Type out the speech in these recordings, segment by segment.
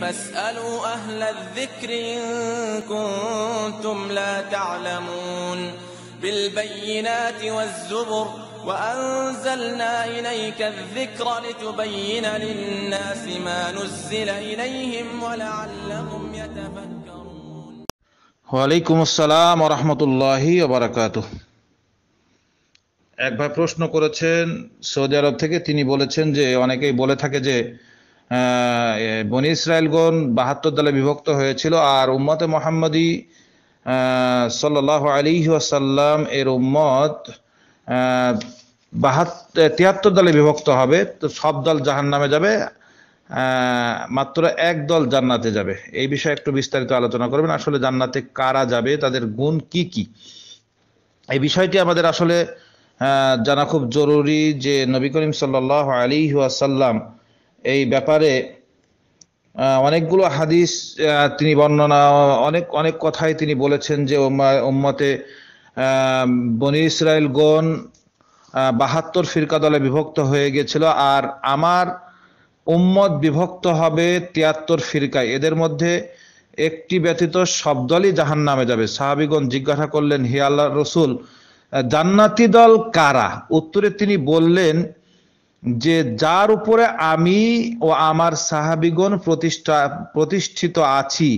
فاسألوا أهل الذكر إن كنتم لا تعلمون بالبينات والزبر وأنزلنا إليك الذكر لتبين للناس ما نزل إليهم ولعلهم يتفكرون وعليكم السلام ورحمة الله وبركاته এক ভাই প্রশ্ন করেছেন সৌদি আরব থেকে তিনি বলেছেন যে অনেকেই বলে থাকে যে বনি ইসরায়েলগণ বাহাত্তর দলে বিভক্ত হয়েছিল আর উম্মতে মোহাম্মদী সাল্লাহ আলী আসাল্লাম এর উম্মত বাহাত্তর তিয়াত্তর দলে বিভক্ত হবে তো সব দল জাহান নামে যাবে মাত্র এক দল জান্নাতে যাবে এই বিষয়ে একটু বিস্তারিত আলোচনা করবেন আসলে জান্নাতে কারা যাবে তাদের গুণ কি কি এই বিষয়টি আমাদের আসলে জানা খুব জরুরি যে নবী করিম সাল্লাহ আলী আসাল্লাম এই ব্যাপারে অনেকগুলো হাদিস তিনি বর্ণনা অনেক অনেক কথাই তিনি বলেছেন যে উম্মতে বনি ইসরায়েল গণ বাহাত্তর ফিরকা দলে বিভক্ত হয়ে গেছিল আর আমার উম্মত বিভক্ত হবে তিয়াত্তর ফিরকায় এদের মধ্যে একটি ব্যতীত সব দলই জাহান নামে যাবে সাহাবিগণ জিজ্ঞাসা করলেন হিয়াল্লা রসুল জান্নাতি দল কারা উত্তরে তিনি বললেন যে যার উপরে আমি ও আমার সাহাবিগণ প্রতিষ্ঠা প্রতিষ্ঠিত আছি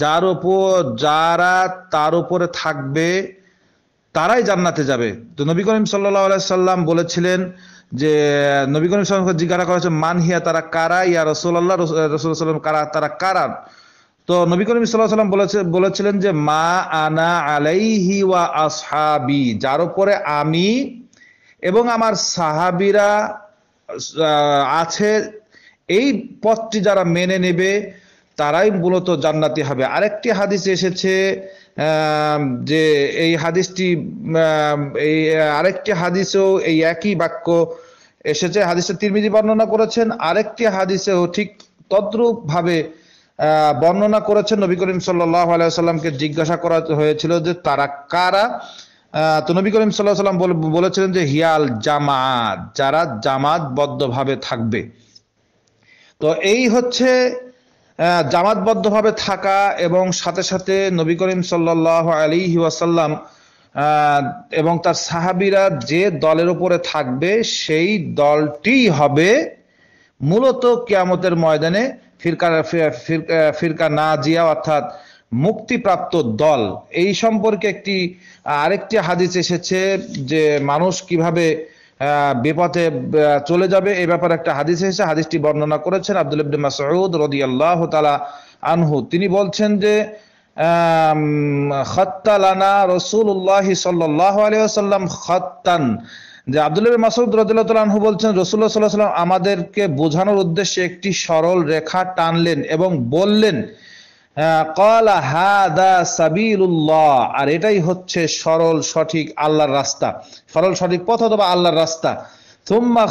যার উপর যারা তার উপরে থাকবে তারাই জান্নাতে যাবে তো নবী করিম সাল্লাহ সাল্লাম বলেছিলেন যে নবী করিম সাল্লামকে জিজ্ঞাসা করা হয়েছে মানহিয়া তারা কারা ইয়া রসোল্লাহ রসুল সাল্লাম কারা তারা কারান তো নবী করিম সাল্লাহ সাল্লাম বলেছে বলেছিলেন যে মা আনা আলাইহি ওয়া আসহাবি যার উপরে আমি এবং আমার সাহাবিরা আছে এই পথটি যারা মেনে নেবে তারাই মূলত জান্নাতি হবে আরেকটি হাদিস এসেছে যে এই হাদিসটি এই আরেকটি হাদিসেও এই একই বাক্য এসেছে হাদিসে তিরমিজি বর্ণনা করেছেন আরেকটি হাদিসেও ঠিক ভাবে বর্ণনা করেছেন নবী করিম সাল্লাহ আলাইসাল্লামকে জিজ্ঞাসা করা হয়েছিল যে তারা কারা তো নবী করিম সাল্লাহ সাল্লাম বলেছিলেন যে হিয়াল জামাত যারা জামাত বদ্ধভাবে থাকবে তো এই হচ্ছে জামাতবদ্ধভাবে থাকা এবং সাথে সাথে নবী করিম সাল্লাহ আলী ওয়াসাল্লাম এবং তার সাহাবিরা যে দলের উপরে থাকবে সেই দলটি হবে মূলত কিয়ামতের ময়দানে ফিরকা ফিরকা না জিয়া অর্থাৎ মুক্তিপ্রাপ্ত দল এই সম্পর্কে একটি আরেকটি হাদিস এসেছে যে মানুষ কিভাবে বিপথে চলে যাবে এ ব্যাপারে একটা হাদিস এসেছে হাদিসটি বর্ণনা করেছেন আব্দুল ইবনে মাসউদ রাদিয়াল্লাহু তাআলা আনহু তিনি বলছেন যে খত্তালানা রসুল্লাহ সাল্লাহ আলিয়াল্লাম খত্তান যে আব্দুল্লাহ মাসউদ রদুল্লাহ আনহু বলছেন রসুল্লাহ সাল্লাহ সাল্লাম আমাদেরকে বোঝানোর উদ্দেশ্যে একটি সরল রেখা টানলেন এবং বললেন হ্যাঁ, আর এটাই হচ্ছে সরল সঠিক আল্লাহর রাস্তা সরল সঠিক পথ অথবা আল্লাহর রাস্তা থুম্মা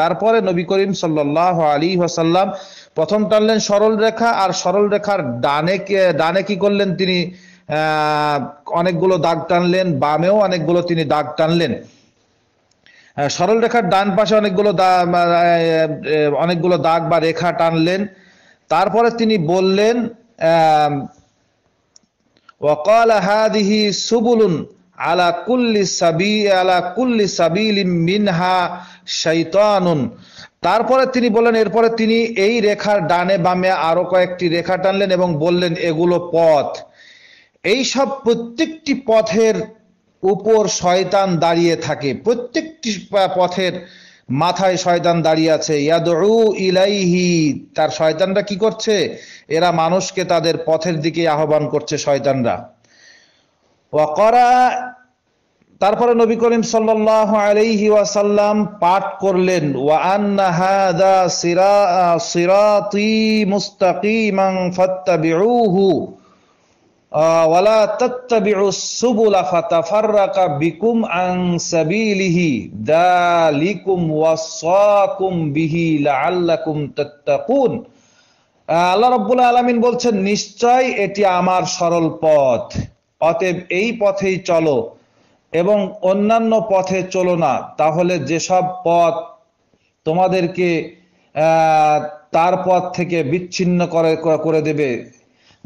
তারপরে নবী করিম সাল্লাল্লাহু আলী ওয়াসাল্লাম প্রথম টানলেন সরল রেখা আর সরল রেখার ডানে ডানে কি করলেন তিনি অনেকগুলো দাগ টানলেন বামেও অনেকগুলো তিনি দাগ টানলেন হ্যাঁ, সরল রেখার ডান পাশে অনেকগুলো অনেকগুলো দাগ বা রেখা টানলেন তারপরে তিনি বললেন ওয়াকাল হাদিহি সুবুলুন আলা কুল্লি সাবি আলা কুল্লি সাবিল মিনহা শৈতানুন তারপরে তিনি বললেন এরপরে তিনি এই রেখার ডানে বামে আরো কয়েকটি রেখা টানলেন এবং বললেন এগুলো পথ এই সব প্রত্যেকটি পথের উপর শয়তান দাঁড়িয়ে থাকে প্রত্যেকটি পথের মাথায় শয়তান দাঁড়িয়ে আছে ইয়াদু ইলাইহি তার শয়তানরা কি করছে এরা মানুষকে তাদের পথের দিকে আহ্বান করছে শয়তানরা ওয়াকরা তারপরে নবী করিম সাল্লাহ আলাইহি ওয়াসাল্লাম পাঠ করলেন ওয়া আন্না হাদা সিরা সিরাতি মুস্তাকিমান ফাত্তাবিউহু ওয়ালা তাত্তাবিউস সুবুলা ফাতাফাররাকা বিকুম আন সাবিলিহি দালিকুম ওয়াসাকুম বিহি লাআল্লাকুম তাত্তাকুন আল্লাহ রাব্বুল আলামিন বলছেন নিশ্চয় এটি আমার সরল পথ অতএব এই পথেই চলো এবং অন্যান্য পথে চলো না তাহলে যেসব পথ তোমাদেরকে তার পথ থেকে বিচ্ছিন্ন করে করে দেবে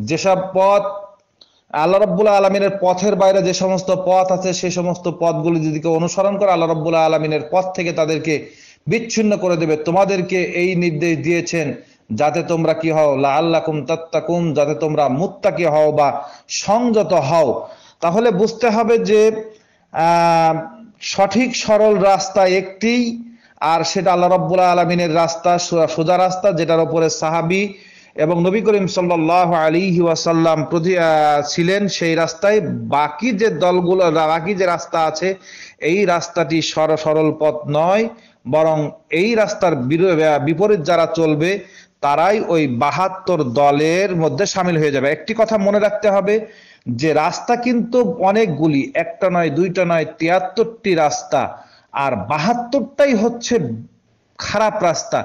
যেসব পথ আল্লাহ রব্বুল্লা আলমিনের পথের বাইরে যে সমস্ত পথ আছে সেই সমস্ত পথগুলি যদি কেউ অনুসরণ করে আল্লাহ রব্বুল্লা আলমিনের পথ থেকে তাদেরকে বিচ্ছিন্ন করে দেবে তোমাদেরকে এই নির্দেশ দিয়েছেন যাতে তোমরা কি হও লা আল্লাহ কুম তাত্তাকুম যাতে তোমরা মুত্তাকি হও বা সংযত হও তাহলে বুঝতে হবে যে সঠিক সরল রাস্তা একটি আর সেটা আল্লাহ রব্বুল্লা আলমিনের রাস্তা সোজা রাস্তা যেটার ওপরে সাহাবি এবং নবী করিম সাল্লাহ আলী ওয়াসাল্লাম প্রতি ছিলেন সেই রাস্তায় বাকি যে দলগুলো বাকি যে রাস্তা আছে এই রাস্তাটি সর সরল পথ নয় বরং এই রাস্তার বিপরীত যারা চলবে তারাই ওই বাহাত্তর দলের মধ্যে সামিল হয়ে যাবে একটি কথা মনে রাখতে হবে যে রাস্তা কিন্তু অনেকগুলি একটা নয় দুইটা নয় তিয়াত্তরটি রাস্তা আর বাহাত্তরটাই হচ্ছে খারাপ রাস্তা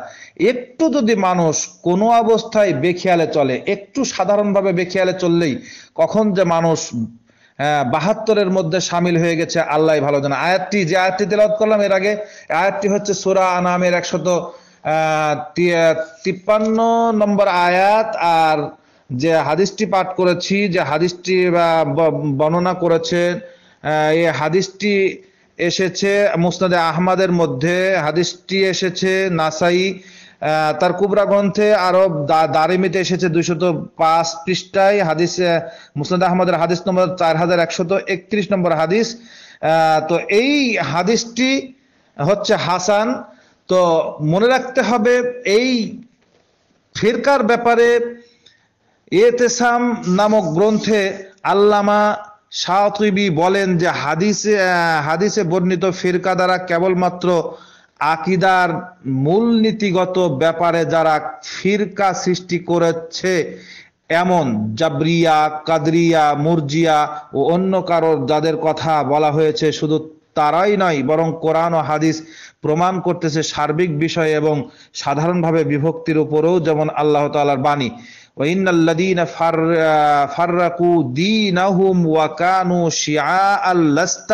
একটু যদি মানুষ কোনো অবস্থায় বেখেয়ালে চলে একটু সাধারণভাবে বেখেয়ালে চললেই কখন যে মানুষ হ্যাঁ, বাহাত্তরের মধ্যে সামিল হয়ে গেছে আল্লাহ ভালো জানা আয়াতটি যে আয়াতটি তেলাওত করলাম এর আগে আয়াতটি হচ্ছে সোরা আনামের একশত তিপ্পান্ন নম্বর আয়াত আর যে হাদিসটি পাঠ করেছি যে হাদিসটি বর্ণনা করেছে এই হাদিসটি এসেছে মুসনাদে আহমাদের মধ্যে হাদিসটি এসেছে নাসাই তার কুবরা গ্রন্থে আরো দারিমিতে এসেছে দুইশত পাঁচ পৃষ্ঠায় হাদিস মুসনাদ আহমদের হাদিস নম্বর চার হাজার একশত একত্রিশ নম্বর হাদিস তো এই হাদিসটি হচ্ছে হাসান তো মনে রাখতে হবে এই ফিরকার ব্যাপারে এতেসাম নামক গ্রন্থে আল্লামা সাহতবি বলেন যে হাদিসে হাদিসে বর্ণিত ফিরকা দ্বারা কেবলমাত্র আকিদার মূলনীতিগত ব্যাপারে যারা ফিরকা সৃষ্টি করেছে এমন জাবরিয়া কাদরিয়া মুরজিয়া ও অন্য কারোর যাদের কথা বলা হয়েছে শুধু তারাই নয় বরং কোরআন ও হাদিস প্রমাণ করতেছে সার্বিক বিষয় এবং সাধারণভাবে বিভক্তির উপরেও যেমন আল্লাহ তালার বাণী وإن الذين فر فرقوا دينهم وكانوا شيعا لست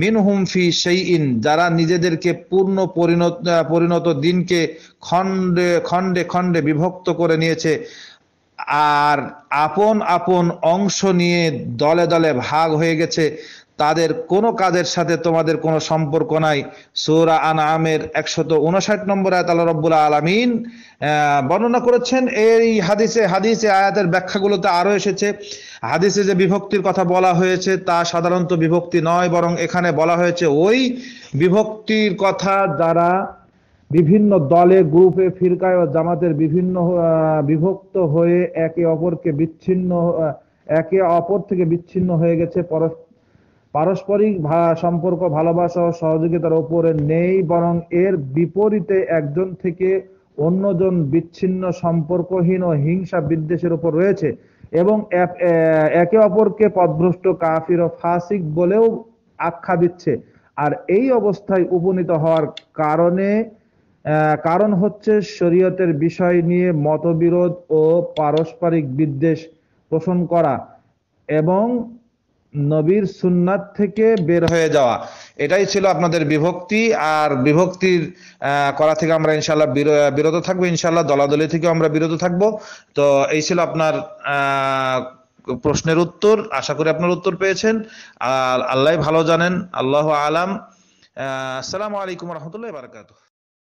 মিনহুম ফি সেইন যারা নিজেদেরকে পূর্ণ পরিণত পরিণত দিনকে খণ্ডে খণ্ডে খণ্ডে বিভক্ত করে নিয়েছে আর আপন আপন অংশ নিয়ে দলে দলে ভাগ হয়ে গেছে তাদের কোনো কাজের সাথে তোমাদের কোনো সম্পর্ক নাই সৌরা আনামের একশত উনষাট নম্বর আয়াত আল্লাহ রব্বুল আলমিন বর্ণনা করেছেন এই হাদিসে হাদিসে আয়াতের ব্যাখ্যাগুলোতে আরও এসেছে হাদিসে যে বিভক্তির কথা বলা হয়েছে তা সাধারণত বিভক্তি নয় বরং এখানে বলা হয়েছে ওই বিভক্তির কথা দ্বারা বিভিন্ন দলে গ্রুপে ফিরকায় ও জামাতের বিভিন্ন বিভক্ত হয়ে একে অপরকে বিচ্ছিন্ন একে অপর থেকে বিচ্ছিন্ন হয়ে গেছে পারস্পরিক সম্পর্ক ভালোবাসা ও সহযোগিতার ওপরে নেই বরং এর বিপরীতে একজন থেকে অন্যজন বিচ্ছিন্ন সম্পর্কহীন ও হিংসা বিদ্বেষের উপর রয়েছে এবং একে অপরকে পদভ্রষ্ট কাফির ও ফাসিক বলেও আখ্যা দিচ্ছে আর এই অবস্থায় উপনীত হওয়ার কারণে কারণ হচ্ছে শরীয়তের বিষয় নিয়ে মতবিরোধ ও পারস্পরিক বিদ্বেষ পোষণ করা এবং নবীর সুন্নাত থেকে বের হয়ে যাওয়া এটাই ছিল আপনাদের বিভক্তি আর বিভক্তির করা থেকে আমরা ইনশাল্লাহ বিরত থাকবো ইনশাল্লাহ দলাদলি থেকে আমরা বিরত থাকবো তো এই ছিল আপনার প্রশ্নের উত্তর আশা করি আপনার উত্তর পেয়েছেন আর আল্লাহ ভালো জানেন আল্লাহ আলাম আসসালামু আলাইকুম রহমতুল্লাহ বারকাত